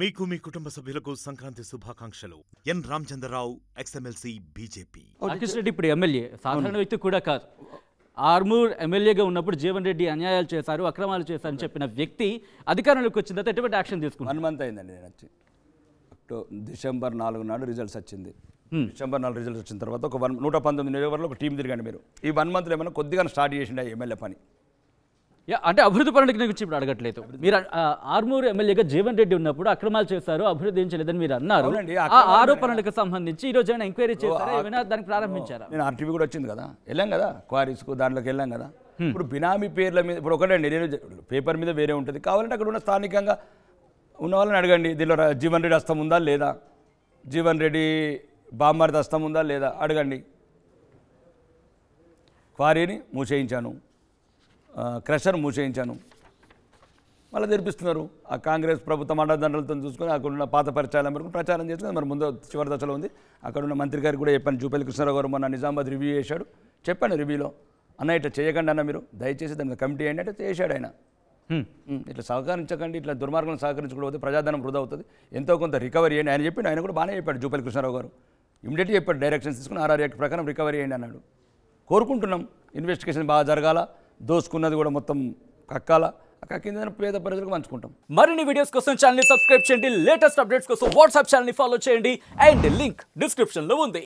మీకు మీ కుటుంబ సభ్యులకు సంక్రాంతి శుభాకాంక్షలు N Ramachandra Rao ex MLC BJP Rakesh Reddy ఇప్పుడు ఎమ్మెల్యే సాధారణ వ్యక్తి కూడా కాదు ఆర్మూర్ ఎమ్మెల్యేగా ఉన్నప్పుడు జీవన్ రెడ్డి అన్యాయాలు చేశారు అక్రమాలు చేశారని చెప్పిన వ్యక్తి అధికారంలోకి వచ్చిన తర్వాత ఎటువంటి యాక్షన్ తీసుకున్నారు వన్ మంత్ అయిందండి నేను వచ్చి డిసెంబర్ నాలుగు నాడు రిజల్ట్స్ వచ్చింది డిసెంబర్ నాలుగు రిజల్ట్స్ వచ్చిన తర్వాత ఒక వన్ నూట పంతొమ్మిది నియోజకవర్గంలో ఒక టీం తిరిగండి మీరు ఈ వన్ మంత్లో ఏమైనా కొద్దిగా స్టార్ట్ చేసిండే ఎమ్మెల్యే పని అంటే అభివృద్ధి పనుల గురించి ఇప్పుడు అడగట్లేదు మీరు ఆర్మూరు ఎమ్మెల్యేగా జీవన్ రెడ్డి ఉన్నప్పుడు అక్రమాలు చేస్తారు అభివృద్ధి ఏం చేయలేదని మీరు అన్నారు ఆ ఆరోపణలకు సంబంధించి ఈ రోజు ఎంక్వైరీ చేశారా ఏమైనా దానికి ప్రారంభించారా నేను ఆర్టీవీ కూడా వచ్చింది కదా వెళ్ళాం కదా క్వారీస్కు దాంట్లోకి వెళ్ళాం కదా ఇప్పుడు బినామీ పేర్ల మీద ఇప్పుడు ఒకటే నేను పేపర్ మీద వేరే ఉంటుంది కావాలంటే అక్కడ ఉన్న స్థానికంగా ఉన్న వాళ్ళని అడగండి దీనిలో జీవన్ రెడ్డి అస్తం ఉందా లేదా జీవన్ రెడ్డి బామ్మర్ది అస్తం ఉందా లేదా అడగండి క్వారీని మూసేయించాను క్రషర్ మూసేయించాను మళ్ళీ తెరిపిస్తున్నారు ఆ కాంగ్రెస్ ప్రభుత్వం అండదండలతో చూసుకొని అక్కడ ఉన్న పాత పరిచయాల మేరకు ప్రచారం చేస్తుంది మరి ముందు చివరి దశలో ఉంది అక్కడున్న మంత్రి గారు కూడా చెప్పాను జూపల్లి కృష్ణారావు గారు మొన్న నిజామాబాద్ రివ్యూ చేశాడు చెప్పాను రివ్యూలో అన్న ఇట్లా చేయకండి అన్న మీరు దయచేసి దాని కమిటీ ఏంటి అంటే చేశాడు ఆయన ఇట్లా సహకరించకండి ఇట్లా దుర్మార్గం సహకరించకపోతే ప్రజాధనం వృధా అవుతుంది ఎంతో కొంత రికవరీ చేయండి ఆయన చెప్పి ఆయన కూడా బాగానే చెప్పాడు జూపల్లి కృష్ణారావు గారు ఇమీడియట్గా చెప్పాడు డైరెక్షన్స్ తీసుకుని ఆర్ఆర్ యాక్ట్ ప్రకారం రికవరీ చేయండి అన్నాడు కోరుకుంటున్నాం ఇన్వెస్టిగేషన్ బాగా జరగాల దోసుకున్నది కూడా మొత్తం కక్కాల కక్కిందని పేద ప్రజలకు పంచుకుంటాం మరిన్ని వీడియోస్ కోసం ఛానల్ సబ్స్క్రైబ్ చేయండి లేటెస్ట్ అప్డేట్స్ కోసం వాట్సాప్ ఛానల్ని ఫాలో చేయండి అండ్ లింక్ డిస్క్రిప్షన్లో ఉంది